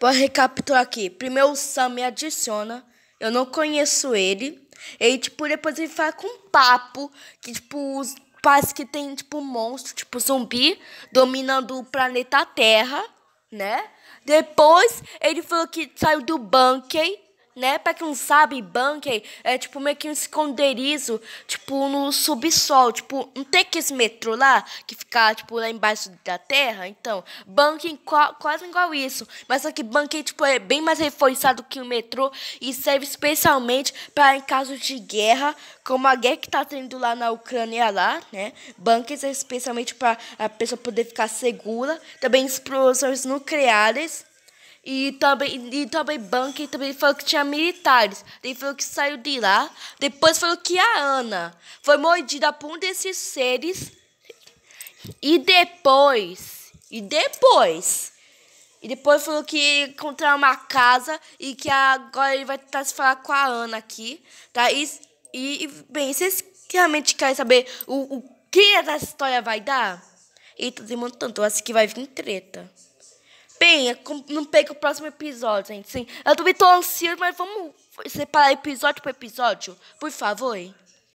Para recapitular aqui, primeiro o Sam me adiciona, eu não conheço ele. E, tipo, depois ele fala com um papo que, tipo, os parece que tem, tipo, monstro, tipo, zumbi, dominando o planeta Terra, né? Depois ele falou que saiu do bunker né? para quem não sabe, bunker é tipo meio que um esconderijo, tipo no subsolo. Tipo, não tem que esse metrô lá que fica, tipo, lá embaixo da terra? Então, bunker quase igual isso. Mas só que bunker, tipo, é bem mais reforçado que o metrô e serve especialmente para em caso de guerra, como a guerra que tá tendo lá na Ucrânia lá, né? Bunkers é especialmente para a pessoa poder ficar segura. Também explosões nucleares e também, e também e também falou que tinha militares. Ele falou que saiu de lá. Depois falou que a Ana foi mordida por um desses seres. E depois. E depois. E depois falou que encontrou uma casa e que agora ele vai tentar se falar com a Ana aqui. Tá? E, e bem, vocês realmente querem saber o, o que essa história vai dar? Eita, demorou tanto. Eu acho que vai vir treta. Bem, não pega o próximo episódio, gente. Sim, eu também tô ansioso, mas vamos separar episódio por episódio, por favor.